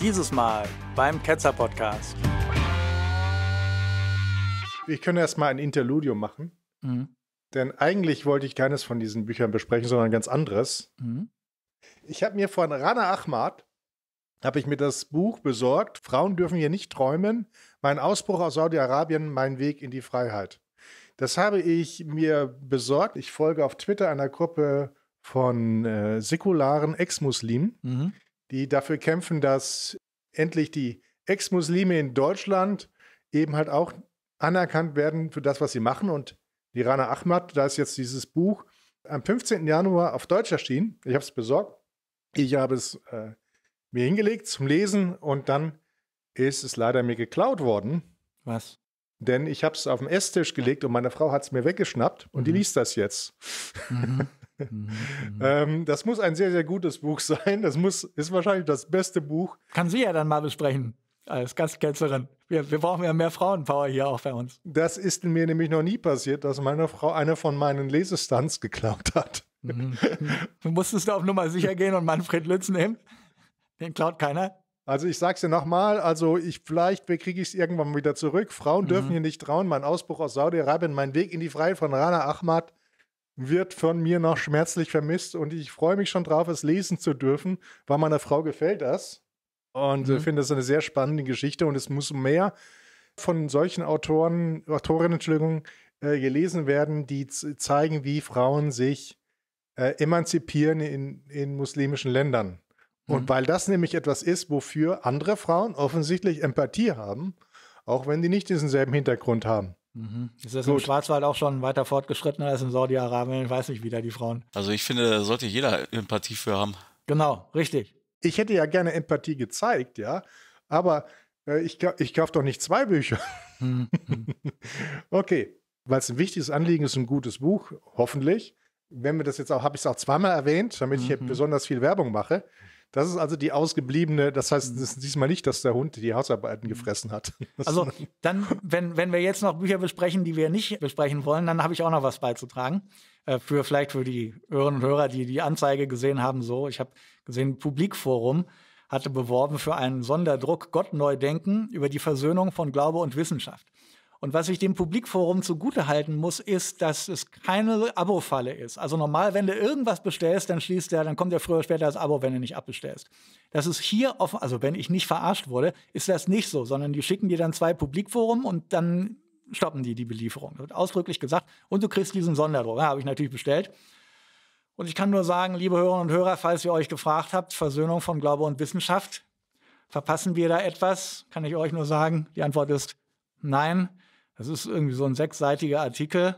Dieses Mal beim Ketzer Podcast. Ich könnte erstmal ein Interludium machen. Mhm. Denn eigentlich wollte ich keines von diesen Büchern besprechen, sondern ein ganz anderes. Mhm. Ich habe mir von Rana Ahmad habe ich mir das Buch besorgt. Frauen dürfen hier nicht träumen. Mein Ausbruch aus Saudi-Arabien, mein Weg in die Freiheit. Das habe ich mir besorgt. Ich folge auf Twitter einer Gruppe von äh, säkularen Ex-Muslimen, mhm die dafür kämpfen, dass endlich die Ex-Muslime in Deutschland eben halt auch anerkannt werden für das, was sie machen. Und die Rana Ahmad, da ist jetzt dieses Buch am 15. Januar auf Deutsch erschienen. Ich habe es besorgt. Ich habe es äh, mir hingelegt zum Lesen und dann ist es leider mir geklaut worden. Was? Denn ich habe es auf den Esstisch gelegt und meine Frau hat es mir weggeschnappt und mhm. die liest das jetzt. Mhm. Mhm, mhm. ähm, das muss ein sehr, sehr gutes Buch sein. Das muss, ist wahrscheinlich das beste Buch. Kann sie ja dann mal besprechen als Gastkätzerin. Wir, wir, brauchen ja mehr Frauenpower hier auch bei uns. Das ist mir nämlich noch nie passiert, dass meine Frau eine von meinen Lesestunts geklaut hat. Mhm. Du musstest da auf Nummer sicher gehen und Manfred Lütz nehmen. Den klaut keiner. Also ich sag's dir nochmal, also ich vielleicht kriege ich es irgendwann wieder zurück. Frauen mhm. dürfen hier nicht trauen. Mein Ausbruch aus Saudi-Arabien, mein Weg in die Freiheit von Rana Ahmad, wird von mir noch schmerzlich vermisst und ich freue mich schon drauf, es lesen zu dürfen, weil meiner Frau gefällt das und äh, mhm. finde das eine sehr spannende Geschichte und es muss mehr von solchen Autoren, Autorinnen, Entschuldigung, äh, gelesen werden, die zeigen, wie Frauen sich äh, emanzipieren in, in muslimischen Ländern. Mhm. Und weil das nämlich etwas ist, wofür andere Frauen offensichtlich Empathie haben, auch wenn die nicht diesen selben Hintergrund haben. Mhm. Ist das Gut. im Schwarzwald auch schon weiter fortgeschrittener als in Saudi-Arabien? Ich weiß nicht, wie da die Frauen. Also ich finde, da sollte jeder Empathie für haben. Genau, richtig. Ich hätte ja gerne Empathie gezeigt, ja. Aber äh, ich, ich kaufe doch nicht zwei Bücher. Mhm, mhm. okay, weil es ein wichtiges Anliegen ist, ein gutes Buch, hoffentlich. Wenn wir das jetzt auch, habe ich es auch zweimal erwähnt, damit mhm. ich besonders viel Werbung mache. Das ist also die ausgebliebene, das heißt, es mhm. ist diesmal nicht, dass der Hund die Hausarbeiten mhm. gefressen hat. Also dann, wenn, wenn wir jetzt noch Bücher besprechen, die wir nicht besprechen wollen, dann habe ich auch noch was beizutragen. Äh, für vielleicht für die Hörerinnen und Hörer, die die Anzeige gesehen haben, so. Ich habe gesehen, Publikforum hatte beworben für einen Sonderdruck Gott neu denken über die Versöhnung von Glaube und Wissenschaft. Und was ich dem Publikforum zugute halten muss, ist, dass es keine Abo-Falle ist. Also normal, wenn du irgendwas bestellst, dann schließt der, dann kommt ja früher oder später das Abo, wenn du nicht abbestellst. Das ist hier offen, also wenn ich nicht verarscht wurde, ist das nicht so, sondern die schicken dir dann zwei Publikforum und dann stoppen die die Belieferung. Das wird ausdrücklich gesagt. Und du kriegst diesen Sonderdruck. Ja, habe ich natürlich bestellt. Und ich kann nur sagen, liebe Hörerinnen und Hörer, falls ihr euch gefragt habt, Versöhnung von Glaube und Wissenschaft, verpassen wir da etwas? Kann ich euch nur sagen, die Antwort ist nein. Das ist irgendwie so ein sechsseitiger Artikel.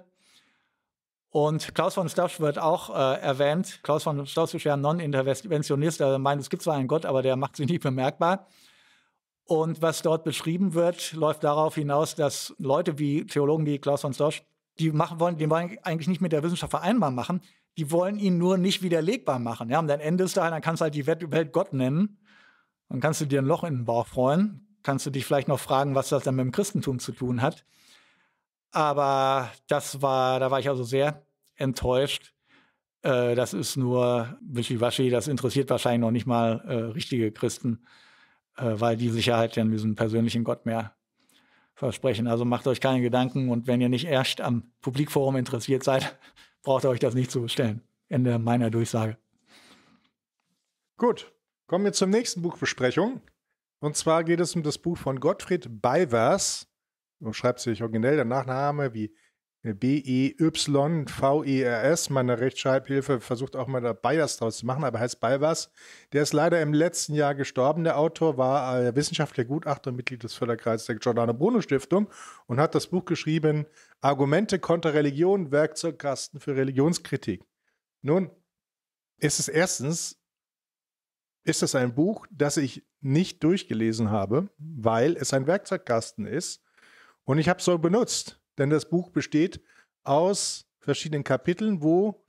Und Klaus von Stoffsch wird auch äh, erwähnt. Klaus von Stoffsch ist ja ein Non-Interventionist, also Er meint, es gibt zwar einen Gott, aber der macht sich nicht bemerkbar. Und was dort beschrieben wird, läuft darauf hinaus, dass Leute wie Theologen wie Klaus von Stoffsch, die machen wollen, die wollen eigentlich nicht mit der Wissenschaft vereinbar machen, die wollen ihn nur nicht widerlegbar machen. Ja, und dann endest du halt, dann kannst du halt die Welt Gott nennen. Dann kannst du dir ein Loch in den Bauch freuen. Kannst du dich vielleicht noch fragen, was das dann mit dem Christentum zu tun hat. Aber das war, da war ich also sehr enttäuscht. Äh, das ist nur wischiwaschi, das interessiert wahrscheinlich noch nicht mal äh, richtige Christen, äh, weil die Sicherheit ja halt diesen persönlichen Gott mehr versprechen. Also macht euch keine Gedanken und wenn ihr nicht erst am Publikforum interessiert seid, braucht ihr euch das nicht zu bestellen. Ende meiner Durchsage. Gut, kommen wir zur nächsten Buchbesprechung. Und zwar geht es um das Buch von Gottfried Beivers, und schreibt sich originell der Nachname wie äh, B-E-Y-V-E-R-S. Meine Rechtschreibhilfe versucht auch mal da Bias draus zu machen, aber heißt Balvers. Der ist leider im letzten Jahr gestorben. Der Autor war äh, wissenschaftlicher Gutachter und Mitglied des Förderkreises der Giordano Bruno Stiftung und hat das Buch geschrieben Argumente konter Religion, Werkzeugkasten für Religionskritik. Nun ist es erstens, ist es ein Buch, das ich nicht durchgelesen habe, weil es ein Werkzeugkasten ist und ich habe es so benutzt, denn das Buch besteht aus verschiedenen Kapiteln, wo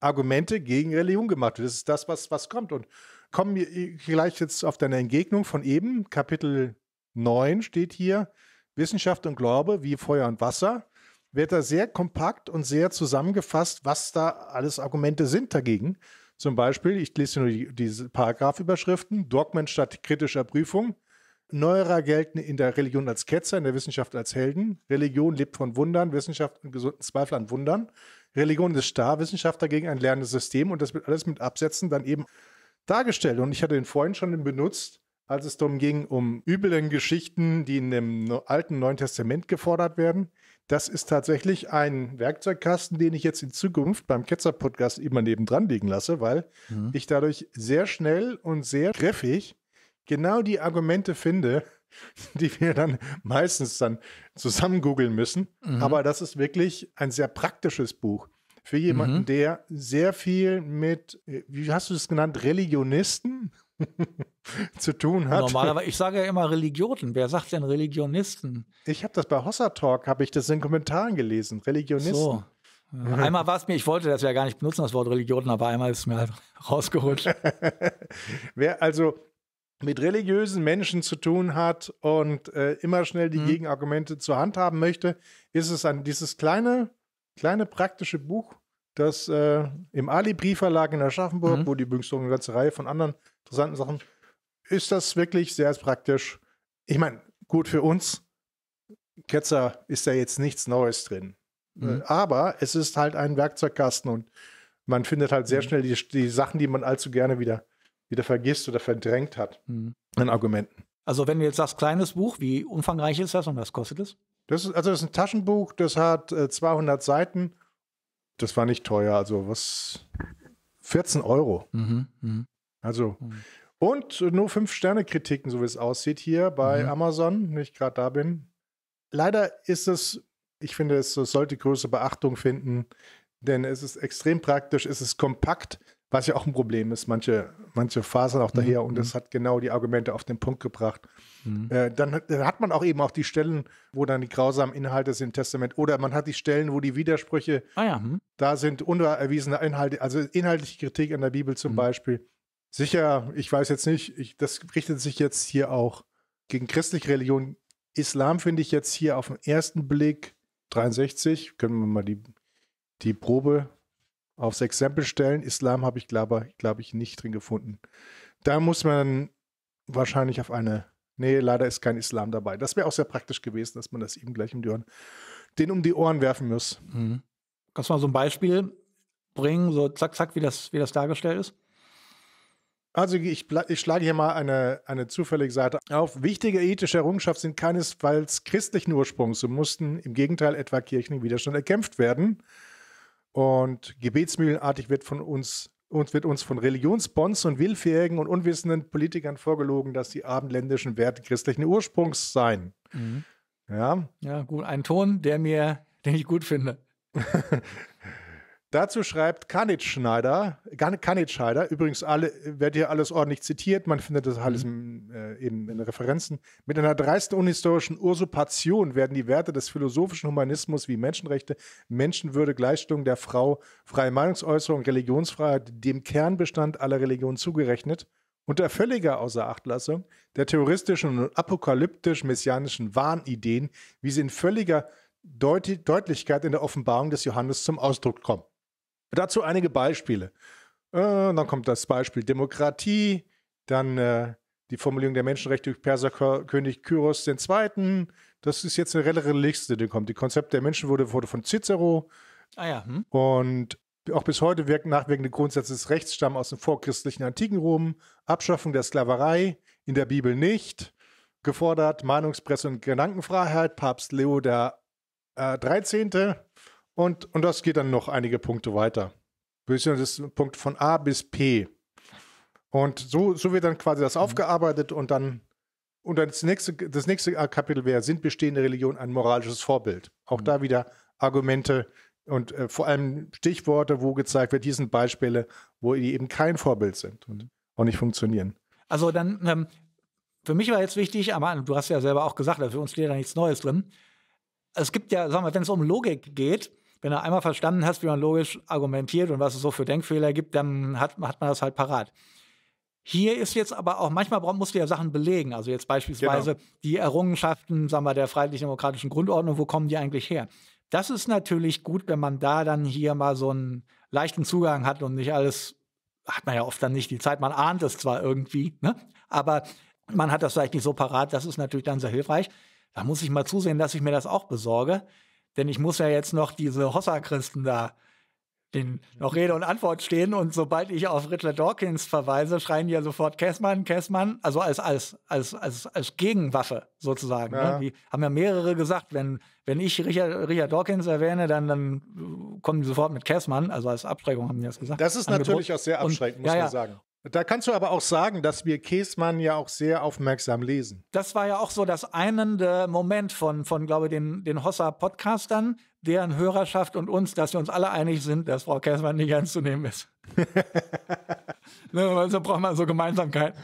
Argumente gegen Religion gemacht werden. Das ist das, was, was kommt. Und kommen wir gleich äh, jetzt auf deine Entgegnung von eben. Kapitel 9 steht hier, Wissenschaft und Glaube wie Feuer und Wasser. Wird da sehr kompakt und sehr zusammengefasst, was da alles Argumente sind dagegen. Zum Beispiel, ich lese nur die, diese Paragraphüberschriften, Dogmen statt kritischer Prüfung, Neuerer gelten in der Religion als Ketzer, in der Wissenschaft als Helden. Religion lebt von Wundern, Wissenschaft und gesunden Zweifel an Wundern. Religion ist starr, Wissenschaft dagegen ein lernendes System und das wird alles mit Absätzen dann eben dargestellt. Und ich hatte den vorhin schon benutzt, als es darum ging, um üblen Geschichten, die in dem alten Neuen Testament gefordert werden. Das ist tatsächlich ein Werkzeugkasten, den ich jetzt in Zukunft beim Ketzer-Podcast immer nebendran liegen lasse, weil mhm. ich dadurch sehr schnell und sehr griffig genau die Argumente finde, die wir dann meistens dann zusammen googeln müssen. Mhm. Aber das ist wirklich ein sehr praktisches Buch für jemanden, mhm. der sehr viel mit, äh, wie hast du es genannt, Religionisten zu tun hat. Normalerweise, ich sage ja immer Religioten. Wer sagt denn Religionisten? Ich habe das bei Hossa Talk, habe ich das in Kommentaren gelesen. Religionisten. So. Einmal war es mir, ich wollte das ja gar nicht benutzen, das Wort Religioten, aber einmal ist es mir halt rausgerutscht. Wer also mit religiösen Menschen zu tun hat und äh, immer schnell die mhm. Gegenargumente zur Hand haben möchte, ist es an dieses kleine, kleine praktische Buch, das äh, im Ali-Briefverlag in Aschaffenburg, mhm. wo die übrigens eine ganze Reihe von anderen interessanten Sachen, ist das wirklich sehr praktisch. Ich meine, gut für uns. Ketzer ist da jetzt nichts Neues drin. Äh, mhm. Aber es ist halt ein Werkzeugkasten und man findet halt sehr mhm. schnell die, die Sachen, die man allzu gerne wieder wieder vergisst oder verdrängt hat mhm. an Argumenten. Also wenn du jetzt sagst, kleines Buch, wie umfangreich ist das und was kostet es? Das ist, also das ist ein Taschenbuch, das hat äh, 200 Seiten. Das war nicht teuer, also was 14 Euro. Mhm, mh. Also mhm. und nur 5-Sterne-Kritiken, so wie es aussieht hier bei mhm. Amazon, wenn ich gerade da bin. Leider ist es, ich finde, es sollte größere Beachtung finden, denn es ist extrem praktisch, es ist kompakt, was ja auch ein Problem ist, manche, manche fasern auch daher mhm. und mhm. das hat genau die Argumente auf den Punkt gebracht. Mhm. Äh, dann, dann, hat man auch eben auch die Stellen, wo dann die grausamen Inhalte sind im Testament oder man hat die Stellen, wo die Widersprüche ah, ja. mhm. da sind, unerwiesene Inhalte, also inhaltliche Kritik an der Bibel zum mhm. Beispiel. Sicher, ich weiß jetzt nicht, ich, das richtet sich jetzt hier auch gegen christliche Religion. Islam finde ich jetzt hier auf den ersten Blick 63, können wir mal die, die Probe Aufs Exempel stellen, Islam habe ich, glaube glaub ich, nicht drin gefunden. Da muss man wahrscheinlich auf eine. Nee, leider ist kein Islam dabei. Das wäre auch sehr praktisch gewesen, dass man das eben gleich um die Ohren, den um die Ohren werfen muss. Mhm. Kannst du mal so ein Beispiel bringen, so zack, zack, wie das, wie das dargestellt ist? Also ich, ich, schlage hier mal eine, eine zufällige Seite auf. Wichtige ethische Errungenschaften sind keinesfalls christlichen Ursprungs und mussten im Gegenteil etwa Kirchen im Widerstand erkämpft werden. Und gebetsmühlenartig wird von uns, uns wird uns von Religionsbons und willfährigen und unwissenden Politikern vorgelogen, dass die abendländischen Werte christlichen Ursprungs seien. Mhm. Ja. Ja, gut, ein Ton, der mir, den ich gut finde. Dazu schreibt Kanitz Schneider, Kanitz Schneider, übrigens alle, wird hier alles ordentlich zitiert, man findet das alles mhm. im, äh, eben in Referenzen. Mit einer dreisten unhistorischen Usurpation werden die Werte des philosophischen Humanismus wie Menschenrechte, Menschenwürde, Gleichstellung der Frau, freie Meinungsäußerung, Religionsfreiheit dem Kernbestand aller Religionen zugerechnet, unter völliger Außerachtlassung der terroristischen und apokalyptisch-messianischen Wahnideen, wie sie in völliger Deut Deutlichkeit in der Offenbarung des Johannes zum Ausdruck kommen. Dazu einige Beispiele. Äh, dann kommt das Beispiel Demokratie, dann äh, die Formulierung der Menschenrechte durch Perserkönig Kyros II. Das ist jetzt eine längere Liste, die kommt. Die Konzept der Menschen wurde, wurde von Cicero. Ah ja. Hm. Und auch bis heute wirken nachwirkende Grundsätze des Rechts stammen aus dem vorchristlichen antiken Rom. Abschaffung der Sklaverei, in der Bibel nicht. Gefordert Meinungspresse und Gedankenfreiheit, Papst Leo der äh, 13. Und, und das geht dann noch einige Punkte weiter. Das ist ein Punkt von A bis P. Und so, so wird dann quasi das mhm. aufgearbeitet und dann, und dann das nächste, das nächste Kapitel wäre, sind bestehende Religionen ein moralisches Vorbild? Auch mhm. da wieder Argumente und äh, vor allem Stichworte, wo gezeigt wird, hier sind Beispiele, wo die eben kein Vorbild sind und mhm. auch nicht funktionieren. Also dann, ähm, für mich war jetzt wichtig, aber du hast ja selber auch gesagt, für uns steht da nichts Neues drin. Es gibt ja, sagen wir, wenn es um Logik geht, wenn du einmal verstanden hast, wie man logisch argumentiert und was es so für Denkfehler gibt, dann hat, hat man das halt parat. Hier ist jetzt aber auch, manchmal musst du ja Sachen belegen. Also jetzt beispielsweise genau. die Errungenschaften, sagen wir, der freiheitlich-demokratischen Grundordnung, wo kommen die eigentlich her? Das ist natürlich gut, wenn man da dann hier mal so einen leichten Zugang hat und nicht alles, hat man ja oft dann nicht die Zeit, man ahnt es zwar irgendwie, ne? aber man hat das vielleicht nicht so parat, das ist natürlich dann sehr hilfreich. Da muss ich mal zusehen, dass ich mir das auch besorge. Denn ich muss ja jetzt noch diese Hossa-Christen da den noch Rede und Antwort stehen und sobald ich auf Richard Dawkins verweise, schreien die ja sofort Kessmann, Kessmann, also als, als, als, als, als Gegenwaffe sozusagen. Ne? Ja. Ne? Die haben ja mehrere gesagt, wenn, wenn ich Richard, Richard Dawkins erwähne, dann, dann kommen die sofort mit Kessmann, also als Abschreckung haben die das gesagt. Das ist Angebot. natürlich auch sehr abschreckend, und, muss ja, man sagen. Da kannst du aber auch sagen, dass wir Käsmann ja auch sehr aufmerksam lesen. Das war ja auch so das einende Moment von, von glaube ich, den, den Hossa-Podcastern, deren Hörerschaft und uns, dass wir uns alle einig sind, dass Frau Käsmann nicht ernst zu nehmen ist. ne, also braucht man so Gemeinsamkeiten.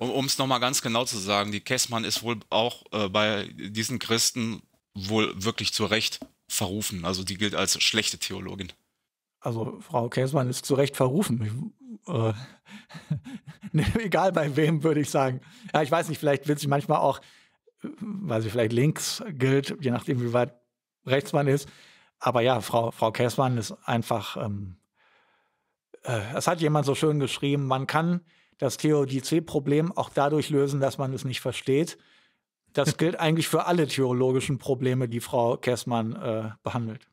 Um es nochmal ganz genau zu sagen, die Käsmann ist wohl auch äh, bei diesen Christen wohl wirklich zu Recht verrufen. Also die gilt als schlechte Theologin. Also Frau Käßmann ist zu Recht verrufen. Ich, äh, ne, egal bei wem, würde ich sagen. Ja, ich weiß nicht, vielleicht wird sie manchmal auch, weil sie vielleicht links gilt, je nachdem, wie weit rechts man ist. Aber ja, Frau, Frau Käßmann ist einfach, ähm, äh, es hat jemand so schön geschrieben, man kann das Theodizee-Problem auch dadurch lösen, dass man es nicht versteht. Das gilt eigentlich für alle theologischen Probleme, die Frau Käßmann äh, behandelt.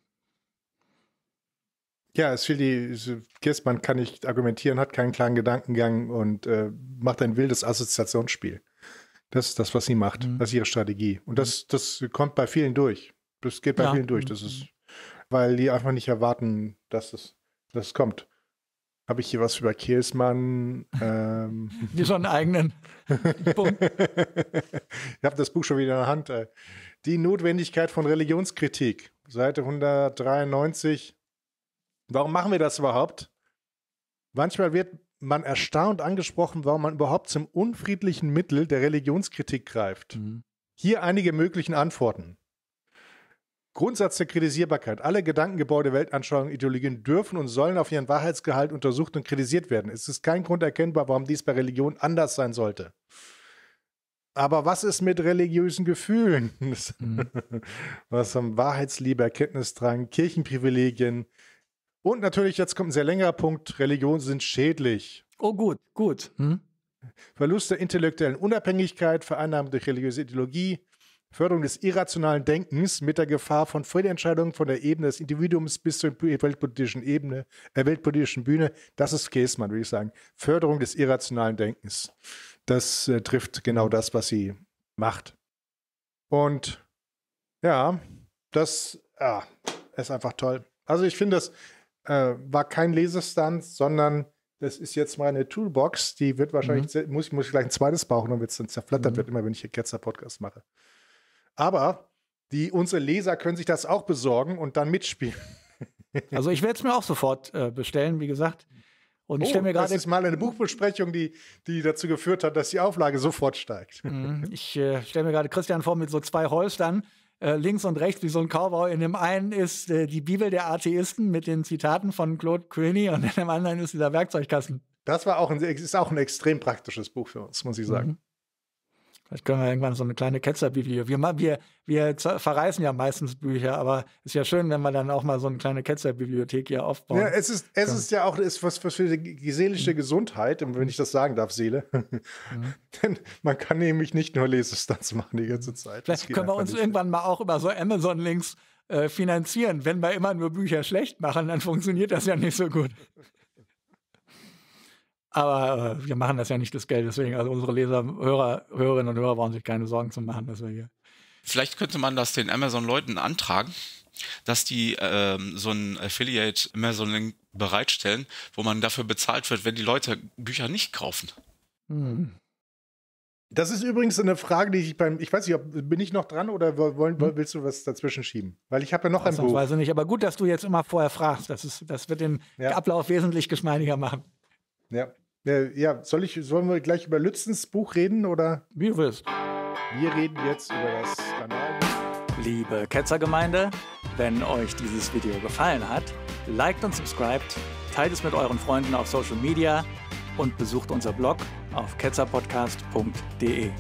Ja, es fehlt die, Gessmann kann nicht argumentieren, hat keinen klaren Gedankengang und äh, macht ein wildes Assoziationsspiel. Das ist das, was sie macht. Mhm. Das ist ihre Strategie. Und das, mhm. das kommt bei vielen durch. Das geht bei ja. vielen durch. Das ist, weil die einfach nicht erwarten, dass es, dass es kommt. Habe ich hier was über Kielsmann? Ähm. Die schon eigenen. ich habe das Buch schon wieder in der Hand. Äh, die Notwendigkeit von Religionskritik, Seite 193. Warum machen wir das überhaupt? Manchmal wird man erstaunt angesprochen, warum man überhaupt zum unfriedlichen Mittel der Religionskritik greift. Mhm. Hier einige möglichen Antworten. Grundsatz der Kritisierbarkeit. Alle Gedankengebäude, Weltanschauungen, Ideologien dürfen und sollen auf ihren Wahrheitsgehalt untersucht und kritisiert werden. Es ist kein Grund erkennbar, warum dies bei Religion anders sein sollte. Aber was ist mit religiösen Gefühlen? Mhm. was haben Wahrheitsliebe, Erkenntnisdrang, Kirchenprivilegien, und natürlich, jetzt kommt ein sehr längerer Punkt, Religionen sind schädlich. Oh gut, gut. Hm? Verlust der intellektuellen Unabhängigkeit, Vereinnahmung durch religiöse Ideologie, Förderung des irrationalen Denkens mit der Gefahr von Fehlentscheidungen von der Ebene des Individuums bis zur weltpolitischen Ebene, äh, weltpolitischen Bühne, das ist Käsmann, würde ich sagen. Förderung des irrationalen Denkens. Das äh, trifft genau das, was sie macht. Und ja, das ah, ist einfach toll. Also ich finde das, äh, war kein Lesestand, sondern das ist jetzt meine Toolbox, die wird wahrscheinlich, mhm. muss, muss ich gleich ein zweites brauchen, damit es dann zerflattert mhm. wird, immer wenn ich hier Ketzer-Podcast mache. Aber die, unsere Leser können sich das auch besorgen und dann mitspielen. Also ich werde es mir auch sofort äh, bestellen, wie gesagt. Und ich oh, mir Das ist mal eine Buchbesprechung, die, die dazu geführt hat, dass die Auflage sofort steigt. Mhm. Ich äh, stelle mir gerade Christian vor mit so zwei Holstern äh, links und rechts wie so ein Cowboy. In dem einen ist äh, die Bibel der Atheisten mit den Zitaten von Claude König und in dem anderen ist dieser Werkzeugkasten. Das war auch ein, ist auch ein extrem praktisches Buch für uns, muss ich sagen. Mhm. Vielleicht können wir irgendwann so eine kleine Ketzerbibliothek. Wir, wir, wir verreißen ja meistens Bücher, aber es ist ja schön, wenn wir dann auch mal so eine kleine Ketzerbibliothek hier aufbauen. Ja, es ist, es ist ja auch ist was, was für die seelische mhm. Gesundheit, wenn ich das sagen darf, Seele. Mhm. Denn man kann nämlich nicht nur Lesestanz machen die ganze Zeit. Vielleicht können wir uns irgendwann mal auch über so Amazon-Links äh, finanzieren. Wenn wir immer nur Bücher schlecht machen, dann funktioniert das ja nicht so gut. Aber äh, wir machen das ja nicht das Geld, deswegen, also unsere Leser, Hörer, Hörerinnen und Hörer brauchen sich keine Sorgen zu machen, dass wir hier. Vielleicht könnte man das den Amazon-Leuten antragen, dass die ähm, so ein Affiliate Amazon-Link bereitstellen, wo man dafür bezahlt wird, wenn die Leute Bücher nicht kaufen. Hm. Das ist übrigens eine Frage, die ich beim, ich weiß nicht, ob, bin ich noch dran oder wollen, hm. willst du was dazwischen schieben? Weil ich habe ja noch ein Buch. Weiß ich nicht, aber gut, dass du jetzt immer vorher fragst. Das, ist, das wird den ja. Ablauf wesentlich geschmeidiger machen. Ja. Äh, ja, soll ich, sollen wir gleich über Lützens Buch reden oder? Wie du willst. Wir reden jetzt über das Skandalbuch. Liebe Ketzergemeinde, wenn euch dieses Video gefallen hat, liked und subscribed, teilt es mit euren Freunden auf Social Media und besucht unser Blog auf ketzerpodcast.de.